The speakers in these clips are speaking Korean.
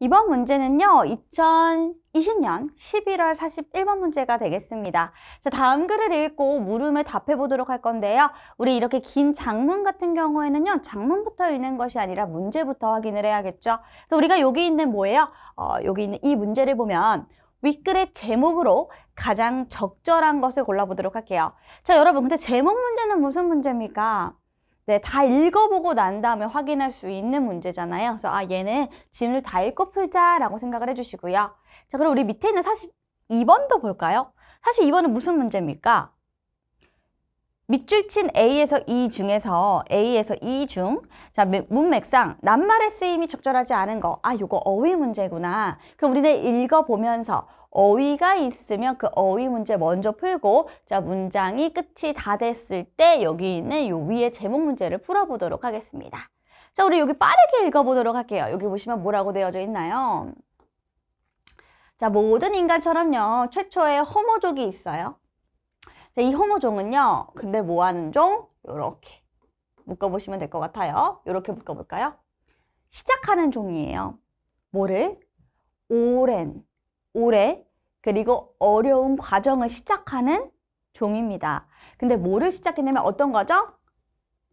이번 문제는요, 2020년 11월 41번 문제가 되겠습니다. 자, 다음 글을 읽고 물음에 답해 보도록 할 건데요. 우리 이렇게 긴 장문 같은 경우에는요, 장문부터 읽는 것이 아니라 문제부터 확인을 해야겠죠. 그래서 우리가 여기 있는 뭐예요? 어, 여기 있는 이 문제를 보면 윗글의 제목으로 가장 적절한 것을 골라보도록 할게요. 자, 여러분, 근데 제목 문제는 무슨 문제입니까? 네, 다 읽어보고 난 다음에 확인할 수 있는 문제잖아요. 그래서 아 얘는 지문을 다 읽고 풀자라고 생각을 해주시고요. 자 그럼 우리 밑에 있는 42번도 볼까요? 42번은 무슨 문제입니까? 밑줄 친 A에서 E 중에서 A에서 E 중, 자 문맥상 낱말의 쓰임이 적절하지 않은 거, 아 요거 어휘 문제구나. 그럼 우리는 읽어보면서 어휘가 있으면 그 어휘 문제 먼저 풀고 자 문장이 끝이 다 됐을 때 여기 있는 요 위에 제목 문제를 풀어보도록 하겠습니다. 자 우리 여기 빠르게 읽어보도록 할게요. 여기 보시면 뭐라고 되어져 있나요? 자 모든 인간처럼요 최초의 호모족이 있어요. 자, 이 호모종은요 근데 뭐 하는 종? 요렇게 묶어보시면 될 것 같아요. 요렇게 묶어볼까요? 시작하는 종이에요. 뭐를? 오랜 오래 그리고 어려운 과정을 시작하는 종입니다. 근데 뭐를 시작했냐면 어떤 거죠?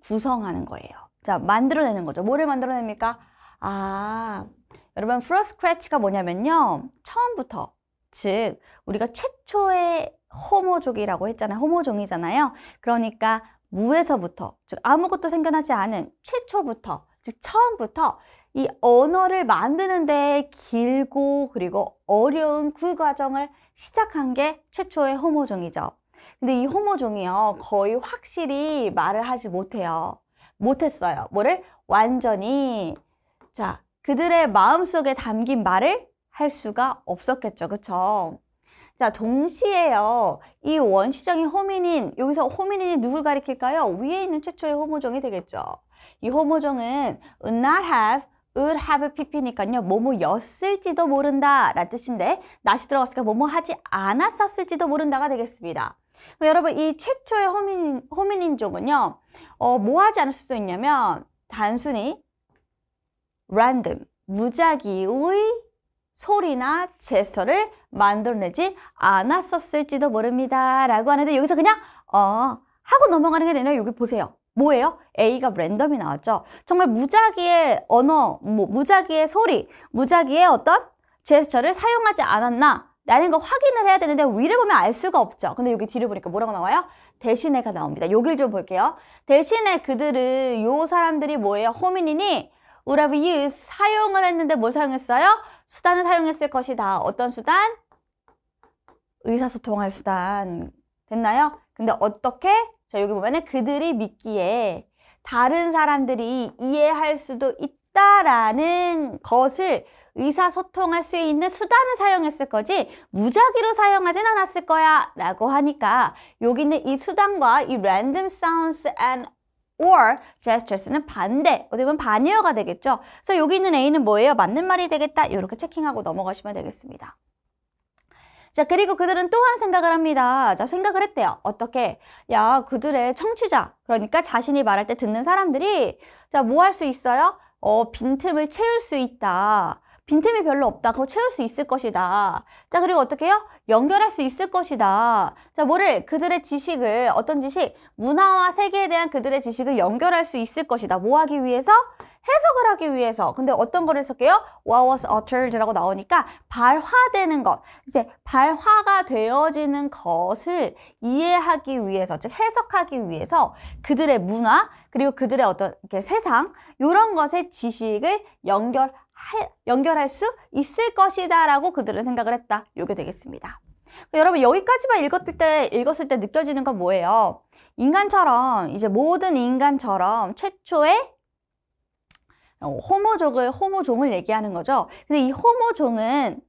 구성하는 거예요. 자, 만들어내는 거죠. 뭐를 만들어냅니까? 아, 여러분 from scratch가 뭐냐면요. 처음부터 즉 우리가 최초의 호모족이라고 했잖아요. 호모종이잖아요. 그러니까 무에서부터 즉 아무것도 생겨나지 않은 최초부터 즉 처음부터 이 언어를 만드는데 길고 그리고 어려운 그 과정을 시작한 게 최초의 호모종이죠. 근데 이 호모종이요 거의 확실히 말을 하지 못해요. 못했어요. 뭐를 완전히 자 그들의 마음속에 담긴 말을 할 수가 없었겠죠. 그쵸? 자 동시에요 이 원시적인 호미닌 여기서 호미닌이 누굴 가리킬까요? 위에 있는 최초의 호모종이 되겠죠. 이 호모종은 would not have would have pp니까요. 뭐뭐였을지도 모른다 라는 뜻인데 낫이 들어갔으니까 뭐뭐 하지 않았었을지도 모른다가 되겠습니다. 여러분 이 최초의 호민, 호민인종은요. 어, 뭐 하지 않을 수도 있냐면 단순히 랜덤, 무작위의 소리나 제스처를 만들어내지 않았었을지도 모릅니다 라고 하는데 여기서 그냥 어 하고 넘어가는 게 아니라 여기 보세요. 뭐예요? A가 랜덤이 나왔죠. 정말 무작위의 언어, 뭐 무작위의 소리, 무작위의 어떤 제스처를 사용하지 않았나 라는 거 확인을 해야 되는데 위를 보면 알 수가 없죠. 근데 여기 뒤를 보니까 뭐라고 나와요? 대신에가 나옵니다. 여길 좀 볼게요. 대신에 그들은요 사람들이 뭐예요? 호민이니 우라브 유 사용을 했는데 뭘 사용했어요? 수단을 사용했을 것이다. 어떤 수단? 의사소통할 수단. 됐나요? 근데 어떻게 자, 여기 보면은 그들이 믿기에 다른 사람들이 이해할 수도 있다라는 것을 의사소통할 수 있는 수단을 사용했을 거지 무작위로 사용하진 않았을 거야 라고 하니까 여기는 이 수단과 이 random sounds and or gestures는 반대, 어떻게 보면 반의어가 되겠죠. 그래서 여기 있는 A는 뭐예요? 맞는 말이 되겠다. 이렇게 체킹하고 넘어가시면 되겠습니다. 자, 그리고 그들은 또 한 생각을 합니다. 자, 생각을 했대요. 어떻게? 야, 그들의 청취자. 그러니까 자신이 말할 때 듣는 사람들이 자, 뭐 할 수 있어요? 어, 빈틈을 채울 수 있다. 빈틈이 별로 없다. 그거 채울 수 있을 것이다. 자, 그리고 어떻게 해요? 연결할 수 있을 것이다. 자, 뭐를? 그들의 지식을, 어떤 지식? 문화와 세계에 대한 그들의 지식을 연결할 수 있을 것이다. 뭐 하기 위해서? 해석을 하기 위해서 근데 어떤 걸해석게요 What was uttered 라고 나오니까 발화되는 것 이제 발화가 되어지는 것을 이해하기 위해서 즉 해석하기 위해서 그들의 문화 그리고 그들의 어떤 이렇게 세상 이런 것의 지식을 연결 연결할 수 있을 것이다 라고 그들은 생각을 했다 요게 되겠습니다 여러분 여기까지만 읽었을 때 읽었을 때 느껴지는 건 뭐예요? 인간처럼 이제 모든 인간처럼 최초의 어, 호모족을 호모종을 얘기하는 거죠. 근데 이 호모종은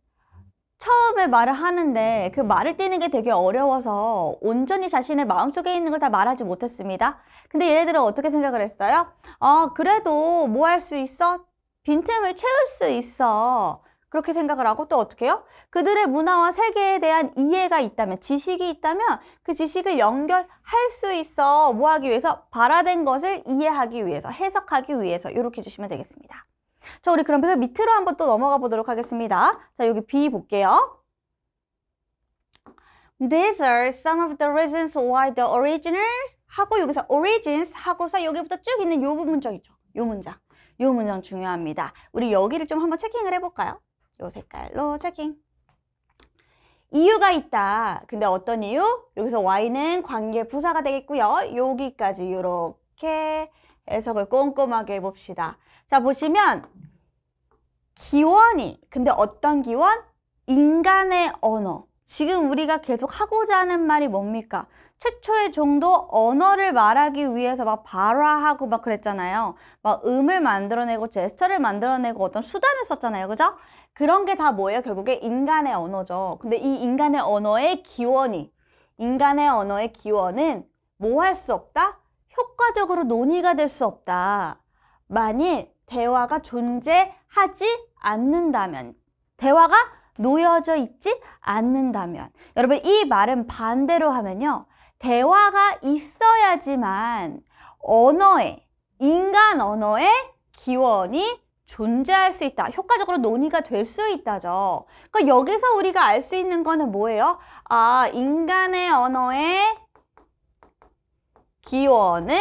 처음에 말을 하는데 그 말을 띄는 게 되게 어려워서 온전히 자신의 마음속에 있는 걸 다 말하지 못했습니다. 근데 얘네들은 어떻게 생각을 했어요? 아, 그래도 뭐 할 수 있어? 빈틈을 채울 수 있어. 그렇게 생각을 하고 또 어떻게 해요? 그들의 문화와 세계에 대한 이해가 있다면 지식이 있다면 그 지식을 연결할 수 있어 뭐 하기 위해서 발화된 것을 이해하기 위해서 해석하기 위해서 이렇게 해주시면 되겠습니다. 자 우리 그럼 밑으로 한번 또 넘어가 보도록 하겠습니다. 자 여기 B 볼게요. These are some of the reasons why the original 하고 여기서 origins 하고서 여기부터 쭉 있는 요 부분적이죠. 요 문장. 요 문장 중요합니다. 우리 여기를 좀 한번 체킹을 해볼까요? 요 색깔로 체킹 이유가 있다. 근데 어떤 이유? 여기서 y는 관계 부사가 되겠고요. 여기까지 이렇게 해석을 꼼꼼하게 해봅시다. 자 보시면 기원이 근데 어떤 기원? 인간의 언어. 지금 우리가 계속 하고자 하는 말이 뭡니까? 최초의 정도 언어를 말하기 위해서 막 발화하고 막 그랬잖아요. 막 음을 만들어내고 제스처를 만들어내고 어떤 수단을 썼잖아요. 그죠? 그런 게 다 뭐예요? 결국에 인간의 언어죠. 근데 이 인간의 언어의 기원이, 인간의 언어의 기원은 뭐 할 수 없다? 효과적으로 논의가 될 수 없다. 만일 대화가 존재하지 않는다면, 대화가 놓여져 있지 않는다면 여러분 이 말은 반대로 하면요 대화가 있어야지만 언어에, 인간 언어에 기원이 존재할 수 있다. 효과적으로 논의가 될 수 있다죠. 그러니까 여기서 우리가 알 수 있는 거는 뭐예요? 아, 인간의 언어에 기원은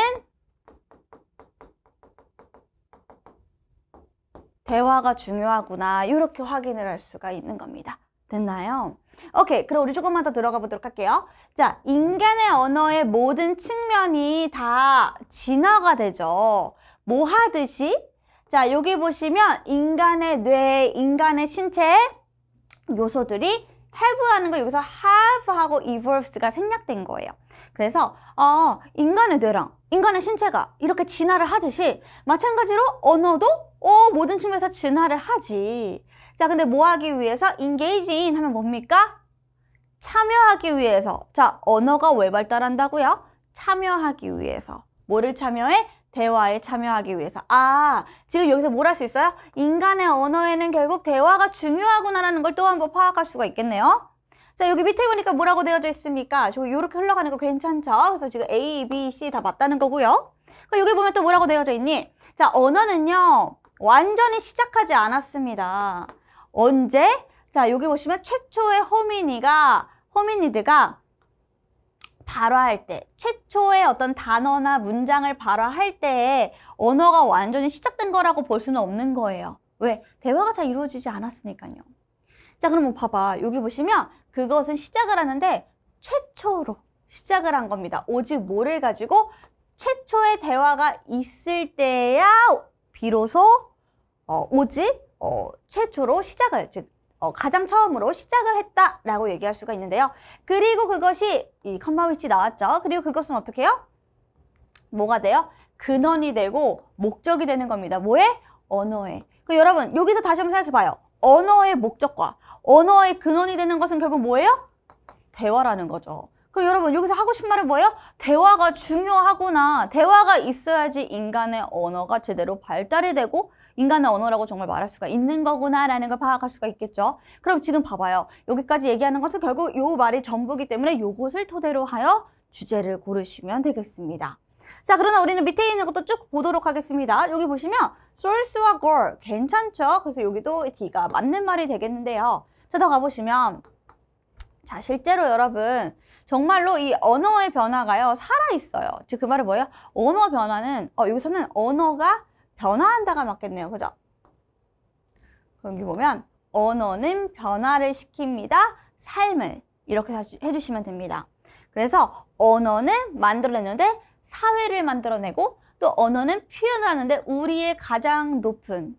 대화가 중요하구나. 이렇게 확인을 할 수가 있는 겁니다. 됐나요? 오케이, 그럼 우리 조금만 더 들어가 보도록 할게요. 자, 인간의 언어의 모든 측면이 다 진화가 되죠. 뭐 하듯이? 자, 여기 보시면 인간의 뇌, 인간의 신체 요소들이 have 하는 거 여기서 have 하고 evolved가 생략된 거예요. 그래서 어, 인간의 뇌랑 인간의 신체가 이렇게 진화를 하듯이 마찬가지로 언어도 어, 모든 측면에서 진화를 하지. 자, 근데 뭐 하기 위해서? engage in 하면 뭡니까? 참여하기 위해서. 자, 언어가 왜 발달한다고요? 참여하기 위해서. 뭐를 참여해? 대화에 참여하기 위해서. 아, 지금 여기서 뭘 할 수 있어요? 인간의 언어에는 결국 대화가 중요하구나라는 걸 또 한 번 파악할 수가 있겠네요. 자, 여기 밑에 보니까 뭐라고 되어져 있습니까? 저 이렇게 흘러가는 거 괜찮죠? 그래서 지금 A, B, C 다 맞다는 거고요. 그럼 여기 보면 또 뭐라고 되어져 있니? 자, 언어는요, 완전히 시작하지 않았습니다. 언제? 자, 여기 보시면 최초의 호민이가, 호민이드가 발화할 때, 최초의 어떤 단어나 문장을 발화할 때 언어가 완전히 시작된 거라고 볼 수는 없는 거예요. 왜? 대화가 잘 이루어지지 않았으니까요. 자, 그러면 뭐 봐봐. 여기 보시면 그것은 시작을 하는데 최초로 시작을 한 겁니다. 오직 뭐를 가지고 최초의 대화가 있을 때야 비로소 어, 오직 어, 최초로 시작을 즉 어, 가장 처음으로 시작을 했다라고 얘기할 수가 있는데요. 그리고 그것이 이 컴마 위치 나왔죠. 그리고 그것은 어떻게 해요? 뭐가 돼요? 근원이 되고 목적이 되는 겁니다. 뭐에? 언어에. 그 여러분 여기서 다시 한번 생각해 봐요. 언어의 목적과 언어의 근원이 되는 것은 결국 뭐예요? 대화라는 거죠. 그럼 여러분 여기서 하고 싶은 말은 뭐예요? 대화가 중요하구나. 대화가 있어야지 인간의 언어가 제대로 발달이 되고 인간의 언어라고 정말 말할 수가 있는 거구나라는 걸 파악할 수가 있겠죠. 그럼 지금 봐봐요. 여기까지 얘기하는 것은 결국 요 말이 전부기 때문에 요것을 토대로 하여 주제를 고르시면 되겠습니다. 자, 그러나 우리는 밑에 있는 것도 쭉 보도록 하겠습니다. 여기 보시면 source와 goal 괜찮죠? 그래서 여기도 D가 맞는 말이 되겠는데요. 저더 가보시면 자, 실제로 여러분 정말로 이 언어의 변화가요 살아있어요. 즉 그 말은 뭐예요? 언어 변화는 어, 여기서는 언어가 변화한다가 맞겠네요. 그죠? 여기 보면 언어는 변화를 시킵니다. 삶을 이렇게 해주시면 됩니다. 그래서 언어는 만들어내는데 사회를 만들어내고 또 언어는 표현을 하는데 우리의 가장 높은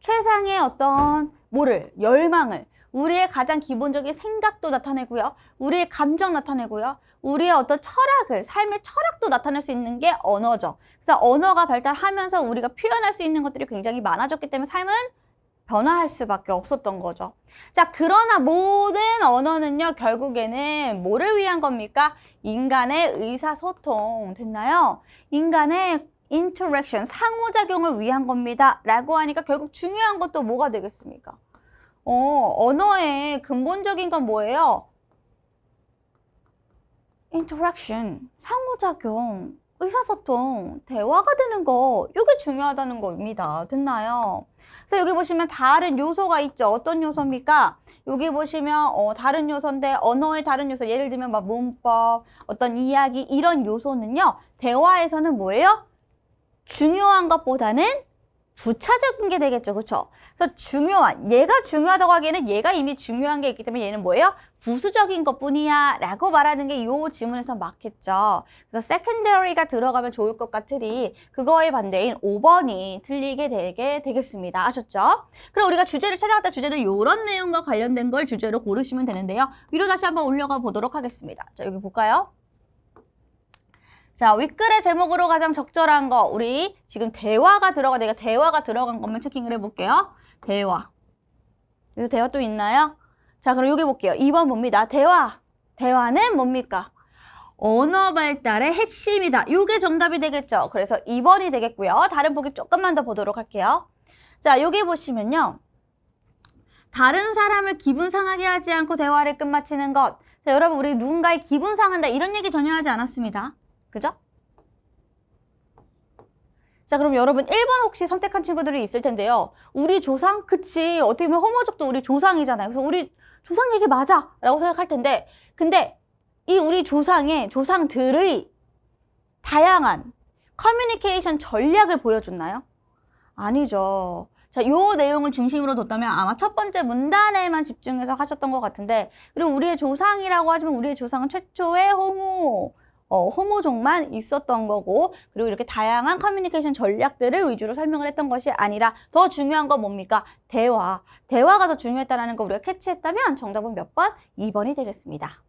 최상의 어떤 뭐를 열망을 우리의 가장 기본적인 생각도 나타내고요. 우리의 감정 나타내고요. 우리의 어떤 철학을, 삶의 철학도 나타낼 수 있는 게 언어죠. 그래서 언어가 발달하면서 우리가 표현할 수 있는 것들이 굉장히 많아졌기 때문에 삶은 변화할 수밖에 없었던 거죠. 자, 그러나 모든 언어는요, 결국에는 뭐를 위한 겁니까? 인간의 의사소통 됐나요? 인간의 인터랙션, 상호작용을 위한 겁니다. 라고 하니까 결국 중요한 것도 뭐가 되겠습니까? 어, 언어의 근본적인 건 뭐예요? interaction, 상호작용, 의사소통, 대화가 되는 거 이게 중요하다는 겁니다. 듣나요 그래서 여기 보시면 다른 요소가 있죠. 어떤 요소입니까? 여기 보시면 어, 다른 요소인데 언어의 다른 요소 예를 들면 막 문법, 어떤 이야기 이런 요소는요. 대화에서는 뭐예요? 중요한 것보다는 부차적인 게 되겠죠. 그렇죠? 그래서 중요한, 얘가 중요하다고 하기에는 얘가 이미 중요한 게 있기 때문에 얘는 뭐예요? 부수적인 것뿐이야 라고 말하는 게 이 지문에서 맞겠죠. 그래서 secondary가 들어가면 좋을 것 같으니 그거의 반대인 5번이 틀리게 되게 되겠습니다. 아셨죠? 그럼 우리가 주제를 찾아갔다 주제는 이런 내용과 관련된 걸 주제로 고르시면 되는데요. 위로 다시 한번 올려가 보도록 하겠습니다. 자, 여기 볼까요? 자, 윗글의 제목으로 가장 적절한 거. 우리 지금 대화가 들어가, 내가 대화가 들어간 것만 체킹을 해볼게요. 대화. 여기서 대화 또 있나요? 자, 그럼 여기 볼게요. 2번 봅니다. 대화. 대화는 뭡니까? 언어 발달의 핵심이다. 요게 정답이 되겠죠. 그래서 2번이 되겠고요. 다른 보기 조금만 더 보도록 할게요. 자, 여기 보시면요. 다른 사람을 기분 상하게 하지 않고 대화를 끝마치는 것. 자, 여러분 우리 누군가의 기분 상한다 이런 얘기 전혀 하지 않았습니다. 그죠? 자 그럼 여러분 1번 혹시 선택한 친구들이 있을 텐데요. 우리 조상? 그치. 어떻게 보면 호모족도 우리 조상이잖아요. 그래서 우리 조상 얘기 맞아 라고 생각할 텐데 근데 이 우리 조상의 조상들의 다양한 커뮤니케이션 전략을 보여줬나요? 아니죠. 자, 요 내용을 중심으로 뒀다면 아마 첫 번째 문단에만 집중해서 하셨던 것 같은데 그리고 우리의 조상이라고 하지만 우리의 조상은 최초의 호모 어, 호모종만 있었던 거고 그리고 이렇게 다양한 커뮤니케이션 전략들을 위주로 설명을 했던 것이 아니라 더 중요한 건 뭡니까? 대화. 대화가 더 중요했다는 거 우리가 캐치했다면 정답은 몇 번? 2번이 되겠습니다.